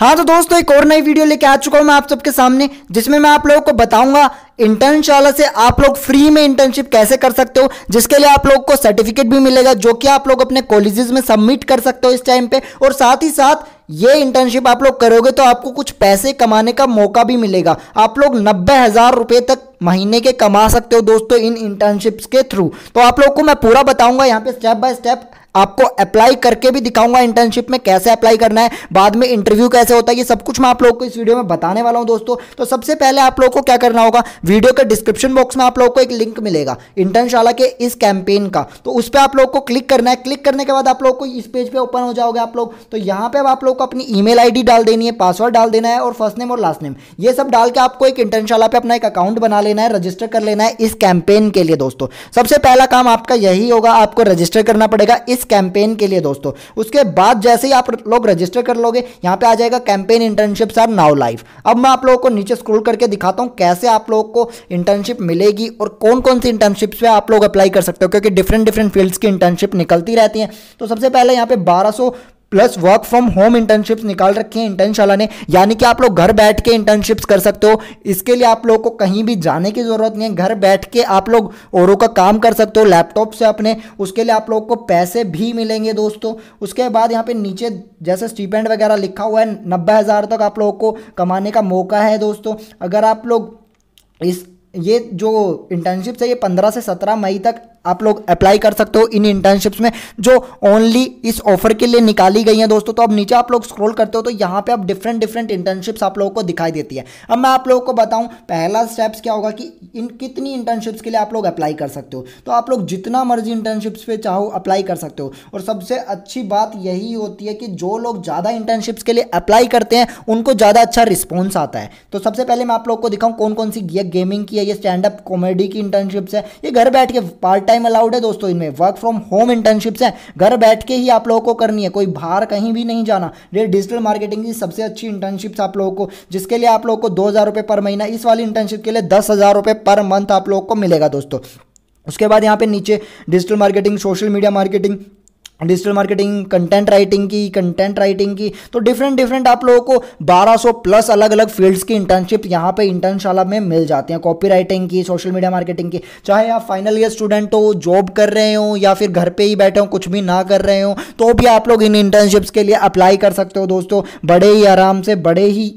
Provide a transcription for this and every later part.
हाँ तो दोस्तों एक और नई वीडियो लेके आ चुका हूँ मैं आप सबके सामने जिसमें मैं आप लोगों को बताऊंगा इंटर्नशाला से आप लोग फ्री में इंटर्नशिप कैसे कर सकते हो जिसके लिए आप लोग को सर्टिफिकेट भी मिलेगा जो कि आप लोग अपने कॉलेजेस में सबमिट कर सकते हो इस टाइम पे और साथ ही साथ ये इंटर्नशिप आप लोग करोगे तो आपको कुछ पैसे कमाने का मौका भी मिलेगा आप लोग नब्बे हज़ार रुपये तक महीने के कमा सकते हो दोस्तों इन इंटर्नशिप्स के थ्रू तो आप लोगों को मैं पूरा बताऊंगा यहाँ पे स्टेप बाय स्टेप आपको अप्लाई करके भी दिखाऊंगा इंटर्नशिप में कैसे अप्लाई करना है बाद में इंटरव्यू कैसे होता है ये सब कुछ मैं आप लोगों को इस वीडियो में बताने वाला हूं दोस्तों तो सबसे पहले आप लोगों को क्या करना होगा वीडियो के डिस्क्रिप्शन बॉक्स में आप लोगों को एक लिंक मिलेगा इंटर्नशाला के इस कैंपेन का तो उस पर आप लोग को क्लिक करना है क्लिक करने के बाद आप लोग को इस पेज पर ओपन हो जाओगे आप लोग तो यहाँ पर आप लोग को अपनी ई मेल डाल देनी है पासवर्ड डाल देना है और फर्स्ट नेम और लास्ट नेम ये सब डाल के आपको एक इंटर्नशाला पर अपना एक अकाउंट बना लेना है रजिस्टर कर लेना है इस कैंपेन के लिए दोस्तों सबसे पहला काम आपका यही होगा आपको रजिस्टर करना पड़ेगा इस कैंपेन के लिए दोस्तों उसके बाद जैसे ही आप लोग रजिस्टर कर लोगे यहां पे आ जाएगा campaign internship are now live अब मैं आप लोगों को नीचे स्क्रोल करके दिखाता हूं कैसे आप लोगों को इंटर्नशिप मिलेगी और कौन कौन सी इंटर्नशिप्स पे आप लोग अप्लाई कर सकते हो क्योंकि डिफरेंट डिफरेंट फील्ड्स की इंटर्नशिप निकलती रहती है तो सबसे पहले यहां पर बारह plus work from home internships निकाल रखी हैं इंटर्नशाला ने यानी कि आप लोग घर बैठ के इंटर्नशिप्स कर सकते हो इसके लिए आप लोगों को कहीं भी जाने की ज़रूरत नहीं है घर बैठ के आप लोग औरों का काम कर सकते हो लैपटॉप से अपने उसके लिए आप लोग को पैसे भी मिलेंगे दोस्तों उसके बाद यहाँ पे नीचे जैसे स्टीपेंड वगैरह लिखा हुआ है नब्बे हज़ार तक आप लोगों को कमाने का मौका है दोस्तों अगर आप लोग इस ये जो इंटर्नशिप्स है ये पंद्रह से सत्रह मई तक आप लोग अप्लाई कर सकते हो इन इंटर्नशिप्स में जो ओनली इस ऑफर के लिए निकाली गई हैं दोस्तों तो अब नीचे आप लोग स्क्रॉल करते हो तो यहाँ पे आप डिफरेंट डिफरेंट इंटर्नशिप्स आप लोगों को दिखाई देती है अब मैं आप लोगों को बताऊं पहला स्टेप्स क्या होगा कि इन कितनी इंटर्नशिप्स के लिए आप लोग अप्लाई कर सकते हो तो आप लोग जितना मर्जी इंटर्नशिप्स पर चाहो अप्लाई कर सकते हो और सबसे अच्छी बात यही होती है कि जो लोग ज़्यादा इंटर्नशिप्स के लिए अप्लाई करते हैं उनको ज़्यादा अच्छा रिस्पॉन्स आता है तो सबसे पहले मैं आप लोग को दिखाऊँ कौन कौन सी गेमिंग की है ये स्टैंड अप कॉमेडी की इंटर्नशिप्स है ये घर बैठ के पार्ट टाइम अलाउड है दोस्तों इनमें वर्क फ्रॉम होम इंटर्नशिप्स हैं घर बैठ के ही आप लोगों को करनी है कोई बाहर कहीं भी नहीं जाना ये डिजिटल मार्केटिंग की सबसे अच्छी इंटर्नशिप्स आप लोगों को जिसके लिए आप लोगों को दो हज़ार पर महीना इस वाली इंटर्नशिप के लिए दस हज़ार पर मंथ आप लोगों को मिलेगा दोस्तों उसके बाद यहाँ पे नीचे digital marketing social media marketing digital marketing content writing की कंटेंट राइटिंग की तो डिफरेंट डिफरेंट आप लोगों को 1200 प्लस अलग अलग फील्ड्स की इंटर्नशिप यहाँ पे इंटर्नशाला में मिल जाती हैं कॉपी राइटिंग की सोशल मीडिया मार्केटिंग की चाहे आप फाइनल ईयर स्टूडेंट हो जॉब कर रहे हो या फिर घर पे ही बैठे हो कुछ भी ना कर रहे हो तो भी आप लोग इन इंटर्नशिप्स के लिए अप्लाई कर सकते हो दोस्तों बड़े ही आराम से बड़े ही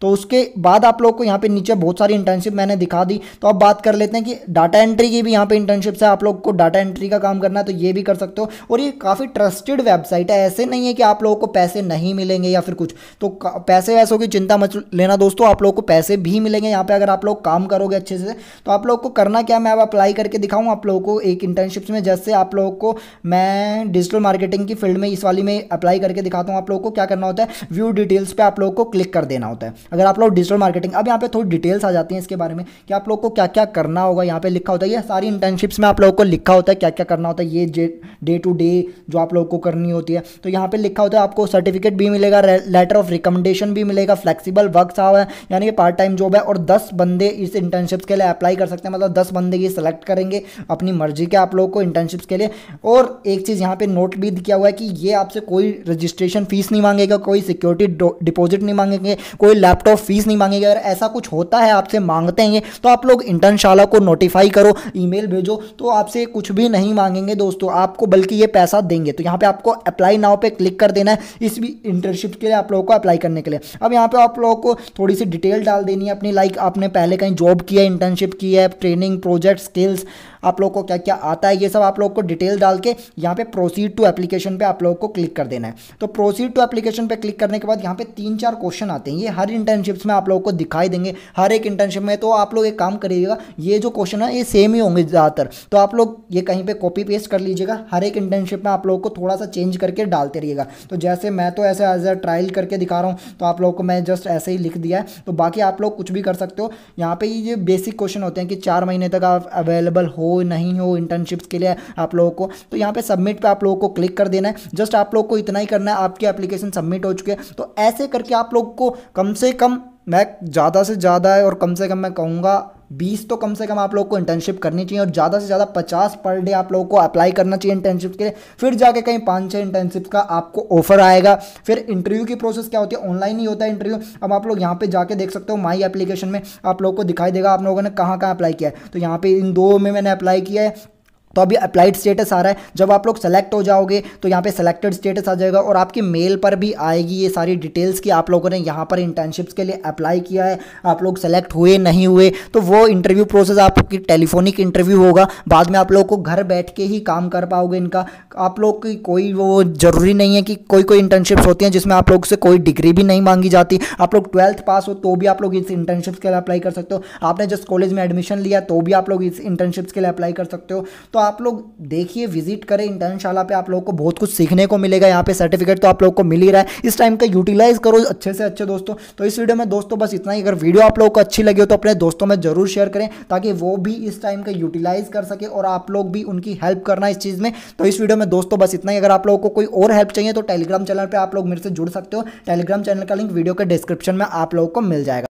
तो उसके बाद आप लोग को यहाँ पे नीचे बहुत सारी इंटर्नशिप मैंने दिखा दी तो अब बात कर लेते हैं कि डाटा एंट्री की भी यहाँ पे इंटर्नशिप है आप लोग को डाटा एंट्री का काम करना है तो ये भी कर सकते हो और ये काफ़ी ट्रस्टेड वेबसाइट है ऐसे नहीं है कि आप लोगों को पैसे नहीं मिलेंगे या फिर कुछ तो पैसे वैसों की चिंता मच लेना दोस्तों आप लोग को पैसे भी मिलेंगे यहाँ पर अगर आप लोग काम करोगे अच्छे से तो आप लोग को करना क्या मैं अब अप्लाई करके दिखाऊँ आप लोगों को एक इंटर्नशिप्स में जैसे आप लोगों को मैं डिजिटल मार्केटिंग की फील्ड में इस वाली में अप्लाई करके दिखाता हूँ आप लोग को क्या करना होता है व्यू डिटेल्स पर आप लोग को क्लिक कर देना होता है है अगर आप लोग डिजिटल मार्केटिंग अब यहाँ पे थोड़ी डिटेल्स आ जाती हैं इसके बारे में कि आप लोग को क्या क्या करना होगा यहाँ पे लिखा होता है ये सारी इंटर्नशिप्स में आप लोगों को लिखा होता है क्या क्या करना होता है ये डे टू डे जो आप लोगों को करनी होती है तो यहाँ पे लिखा होता है आपको सर्टिफिकेट भी मिलेगा लेटर ऑफ रिकमेंडेशन भी मिलेगा फ्लेक्सीबल वर्क साहब है यानी कि पार्ट टाइम जॉब है और दस बंदे इस इंटर्नशिप्स के लिए अप्लाई कर सकते हैं मतलब दस बंदे ये सेलेक्ट करेंगे अपनी मर्जी के आप लोगों को इंटर्नशिप्स के लिए और एक चीज़ यहाँ पे नोट भी किया हुआ है कि ये आपसे कोई रजिस्ट्रेशन फीस नहीं मांगेगा कोई सिक्योरिटी डिपॉजिट नहीं मांगेंगे कोई लैपटॉप फीस नहीं मांगेंगे अगर ऐसा कुछ होता है आपसे मांगते हैं तो आप लोग इंटर्नशाला को नोटिफाई करो ईमेल भेजो तो आपसे कुछ भी नहीं मांगेंगे दोस्तों आपको बल्कि ये पैसा देंगे तो यहाँ पे आपको अप्लाई नाव पे क्लिक कर देना है इस भी इंटर्नशिप के लिए आप लोगों को अप्लाई करने के लिए अब यहाँ पे आप लोगों को थोड़ी सी डिटेल डाल देनी है अपनी लाइक आपने पहले कहीं जॉब किया इंटर्नशिप की है ट्रेनिंग प्रोजेक्ट स्किल्स आप लोग को क्या क्या आता है ये सब आप लोग को डिटेल डाल के यहाँ पे प्रोसीड टू एप्लीकेशन पे आप लोग को क्लिक कर देना है तो प्रोसीड टू एप्लीकेशन पे क्लिक करने के बाद यहाँ पे तीन चार क्वेश्चन आते हैं ये हर इंटर्नशिप्स में आप लोग को दिखाई देंगे हर एक इंटर्नशिप में तो आप लोग एक काम करिएगा ये जो क्वेश्चन है ये सेम ही होंगे ज़्यादातर तो आप लोग ये कहीं पर कॉपी पेस्ट कर लीजिएगा हर एक इंटर्नशिप में आप लोग को थोड़ा सा चेंज करके डालते रहिएगा तो जैसे मैं तो ऐसे एज ए ट्रायल करके दिखा रहा हूँ तो आप लोग को मैं जस्ट ऐसे ही लिख दिया है तो बाकी आप लोग कुछ भी कर सकते हो यहाँ पर ये बेसिक क्वेश्चन होते हैं कि चार महीने तक आप अवेलेबल हो नहीं हो इंटर्नशिप्स के लिए आप लोगों को तो यहाँ पर सबमिट पर आप लोगों को क्लिक कर देना है जस्ट आप लोग को इतना ही करना है आपकी एप्लीकेशन सबमिट हो चुकी है तो ऐसे करके आप लोग को कम से कम मैं ज़्यादा से ज़्यादा है और कम से कम मैं कहूँगा बीस तो कम से कम आप लोग को इंटर्नशिप करनी चाहिए और ज़्यादा से ज़्यादा पचास पर डे आप लोगों को अप्लाई करना चाहिए इंटर्नशिप के लिए फिर जाके कहीं पाँच छः इंटर्नशिप का आपको ऑफर आएगा फिर इंटरव्यू की प्रोसेस क्या होती है ऑनलाइन ही होता है इंटरव्यू अब आप लोग यहाँ पर जाके देख सकते हो माई एप्लीकेशन में आप लोग को दिखाई देगा आप लोगों ने कहाँ कहाँ अप्लाई किया है तो यहाँ पर इन दो में मैंने अप्लाई किया है तो अभी अप्लाइड स्टेटस आ रहा है जब आप लोग सेलेक्ट हो जाओगे तो यहाँ पे सेलेक्टेड स्टेटस आ जाएगा और आपके मेल पर भी आएगी ये सारी डिटेल्स कि आप लोगों ने यहाँ पर इंटर्नशिप्स के लिए अप्लाई किया है आप लोग सेलेक्ट हुए नहीं हुए तो वो इंटरव्यू प्रोसेस आपकी टेलीफोनिक इंटरव्यू होगा बाद में आप लोग को घर बैठ के ही काम कर पाओगे इनका आप लोग की कोई वो ज़रूरी नहीं है कि कोई कोई इंटर्नशिप्स होती हैं जिसमें आप लोग से कोई डिग्री भी नहीं मांगी जाती आप लोग ट्वेल्थ पास हो तो भी आप लोग इस इंटर्नशिप्स के लिए अप्लाई कर सकते हो आपने जस्ट कॉलेज में एडमिशन लिया तो भी आप लोग इस इंटर्नशिप्स के लिए अप्लाई कर सकते हो तो तो आप लोग देखिए विजिट करें इंटर्नशाला पे आप लोग को बहुत कुछ सीखने को मिलेगा यहाँ पे सर्टिफिकेट तो आप लोग को मिल ही रहा है इस टाइम का यूटिलाइज करो अच्छे से अच्छे दोस्तों तो इस वीडियो में दोस्तों बस इतना ही अगर वीडियो आप लोगों को अच्छी लगी हो तो अपने दोस्तों में जरूर शेयर करें ताकि वो भी इस टाइम का यूटिलाइज कर सके और आप लोग भी उनकी हेल्प करना इस चीज़ में तो इस वीडियो में दोस्तों बस इतना ही अगर आप लोगों को कोई और हेल्प चाहिए तो टेलीग्राम चैनल पर आप लोग मेरे से जुड़ सकते हो टेलीग्राम चैनल का लिंक वीडियो के डिस्क्रिप्शन में आप लोगों को मिल जाएगा